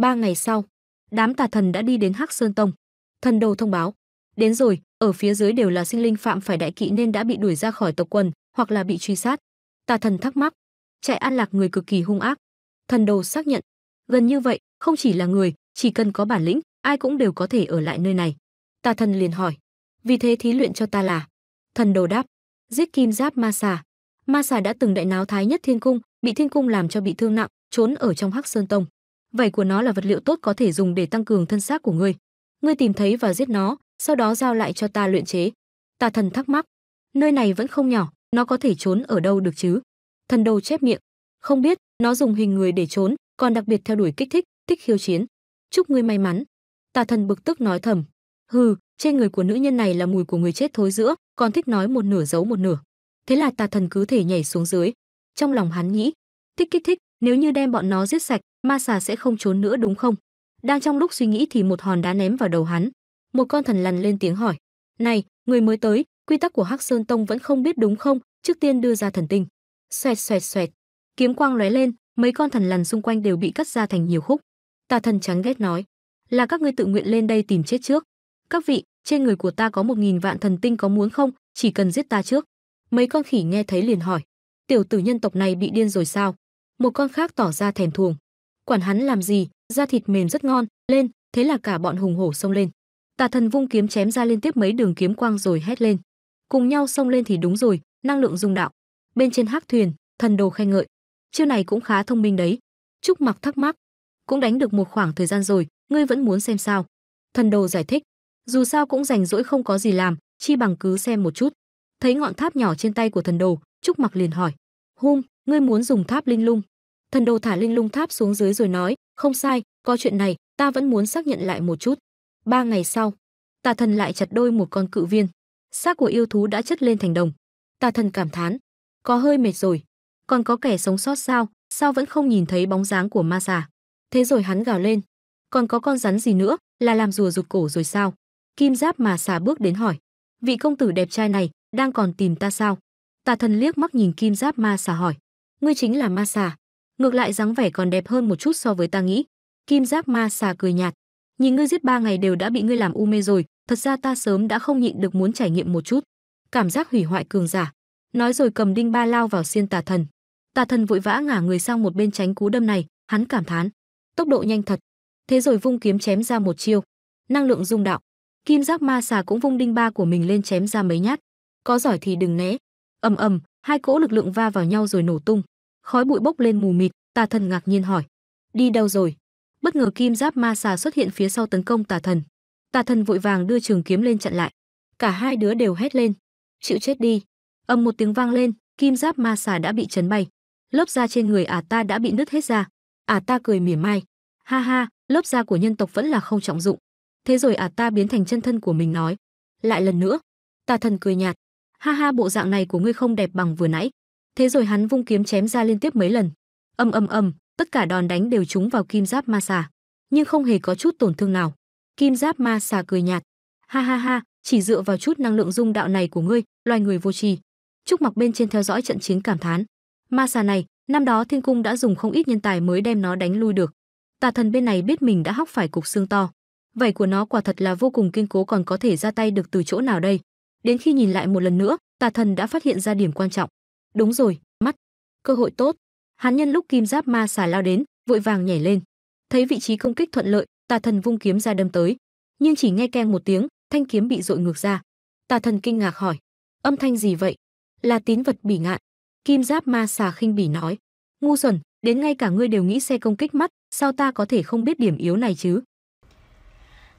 Ba ngày sau, đám tà thần đã đi đến Hắc Sơn Tông. Thần đồ thông báo, đến rồi, ở phía dưới đều là sinh linh phạm phải đại kỵ nên đã bị đuổi ra khỏi tộc quần, hoặc là bị truy sát. Tà thần thắc mắc, chạy an lạc người cực kỳ hung ác. Thần đồ xác nhận, gần như vậy, không chỉ là người, chỉ cần có bản lĩnh, ai cũng đều có thể ở lại nơi này. Tà thần liền hỏi, vì thế thí luyện cho ta là. Thần đồ đáp, giết kim giáp ma xà. Ma xà đã từng đại náo thái nhất thiên cung, bị thiên cung làm cho bị thương nặng, trốn ở trong Hắc Sơn Tông vảy của nó là vật liệu tốt có thể dùng để tăng cường thân xác của ngươi. Ngươi tìm thấy và giết nó, sau đó giao lại cho ta luyện chế. Tà thần thắc mắc, nơi này vẫn không nhỏ, nó có thể trốn ở đâu được chứ? Thần đầu chép miệng, không biết, nó dùng hình người để trốn, còn đặc biệt theo đuổi kích thích, thích khiêu chiến. Chúc ngươi may mắn. Tà thần bực tức nói thầm, hừ, trên người của nữ nhân này là mùi của người chết thối giữa, còn thích nói một nửa giấu một nửa. Thế là tà thần cứ thể nhảy xuống dưới. Trong lòng hắn nghĩ, thích kích thích, nếu như đem bọn nó giết sạch, ma xà sẽ không trốn nữa đúng không đang trong lúc suy nghĩ thì một hòn đá ném vào đầu hắn một con thần lằn lên tiếng hỏi này người mới tới quy tắc của hắc sơn tông vẫn không biết đúng không trước tiên đưa ra thần tinh xoẹt xoẹt xoẹt kiếm quang lóe lên mấy con thần lằn xung quanh đều bị cắt ra thành nhiều khúc tà thần chán ghét nói là các ngươi tự nguyện lên đây tìm chết trước các vị trên người của ta có một nghìn vạn thần tinh có muốn không chỉ cần giết ta trước mấy con khỉ nghe thấy liền hỏi tiểu tử nhân tộc này bị điên rồi sao một con khác tỏ ra thèm thuồng quản hắn làm gì, da thịt mềm rất ngon, lên, thế là cả bọn hùng hổ xông lên. Tà thần vung kiếm chém ra liên tiếp mấy đường kiếm quang rồi hét lên. Cùng nhau xông lên thì đúng rồi, năng lượng dung đạo. Bên trên hắc thuyền, thần đồ khen ngợi. Chiêu này cũng khá thông minh đấy. Trúc Mặc thắc mắc, cũng đánh được một khoảng thời gian rồi, ngươi vẫn muốn xem sao? Thần đồ giải thích, dù sao cũng rảnh rỗi không có gì làm, chi bằng cứ xem một chút. Thấy ngọn tháp nhỏ trên tay của thần đồ, Trúc Mặc liền hỏi, "Hum, ngươi muốn dùng tháp linh lung, thần đồ thả linh lung tháp xuống dưới rồi nói không sai có chuyện này ta vẫn muốn xác nhận lại một chút ba ngày sau tà thần lại chặt đôi một con cự viên xác của yêu thú đã chất lên thành đồng tà thần cảm thán có hơi mệt rồi còn có kẻ sống sót sao sao vẫn không nhìn thấy bóng dáng của ma xà thế rồi hắn gào lên còn có con rắn gì nữa là làm rùa rụt cổ rồi sao kim giáp mà xà bước đến hỏi vị công tử đẹp trai này đang còn tìm ta sao tà thần liếc mắt nhìn kim giáp ma xà hỏi ngươi chính là ma xà ngược lại dáng vẻ còn đẹp hơn một chút so với ta nghĩ kim giáp ma xà cười nhạt nhìn ngươi giết ba ngày đều đã bị ngươi làm u mê rồi thật ra ta sớm đã không nhịn được muốn trải nghiệm một chút cảm giác hủy hoại cường giả nói rồi cầm đinh ba lao vào xiên tà thần tà thần vội vã ngả người sang một bên tránh cú đâm này hắn cảm thán tốc độ nhanh thật thế rồi vung kiếm chém ra một chiêu năng lượng dung đạo kim giáp ma xà cũng vung đinh ba của mình lên chém ra mấy nhát có giỏi thì đừng né ầm ầm hai cỗ lực lượng va vào nhau rồi nổ tung khói bụi bốc lên mù mịt tà thần ngạc nhiên hỏi đi đâu rồi bất ngờ kim giáp ma xà xuất hiện phía sau tấn công tà thần tà thần vội vàng đưa trường kiếm lên chặn lại cả hai đứa đều hét lên chịu chết đi âm một tiếng vang lên kim giáp ma xà đã bị chấn bay lớp da trên người ả à ta đã bị nứt hết ra ả à ta cười mỉa mai ha ha lớp da của nhân tộc vẫn là không trọng dụng thế rồi ả à ta biến thành chân thân của mình nói lại lần nữa tà thần cười nhạt ha ha bộ dạng này của ngươi không đẹp bằng vừa nãy thế rồi hắn vung kiếm chém ra liên tiếp mấy lần âm âm âm tất cả đòn đánh đều trúng vào kim giáp ma xà nhưng không hề có chút tổn thương nào kim giáp ma xà cười nhạt ha ha ha chỉ dựa vào chút năng lượng dung đạo này của ngươi loài người vô tri trúc mặc bên trên theo dõi trận chiến cảm thán ma xà này năm đó thiên cung đã dùng không ít nhân tài mới đem nó đánh lui được tà thần bên này biết mình đã hóc phải cục xương to vảy của nó quả thật là vô cùng kiên cố còn có thể ra tay được từ chỗ nào đây đến khi nhìn lại một lần nữa tà thần đã phát hiện ra điểm quan trọng Đúng rồi, mắt. Cơ hội tốt. Hắn nhân lúc kim giáp ma xà lao đến, vội vàng nhảy lên. Thấy vị trí công kích thuận lợi, Tà thần vung kiếm ra đâm tới, nhưng chỉ nghe keng một tiếng, thanh kiếm bị dội ngược ra. Tà thần kinh ngạc hỏi: "Âm thanh gì vậy?" "Là tín vật bỉ ngạn." Kim giáp ma xà khinh bỉ nói: "Ngu xuẩn, đến ngay cả ngươi đều nghĩ xe công kích mắt, sao ta có thể không biết điểm yếu này chứ?"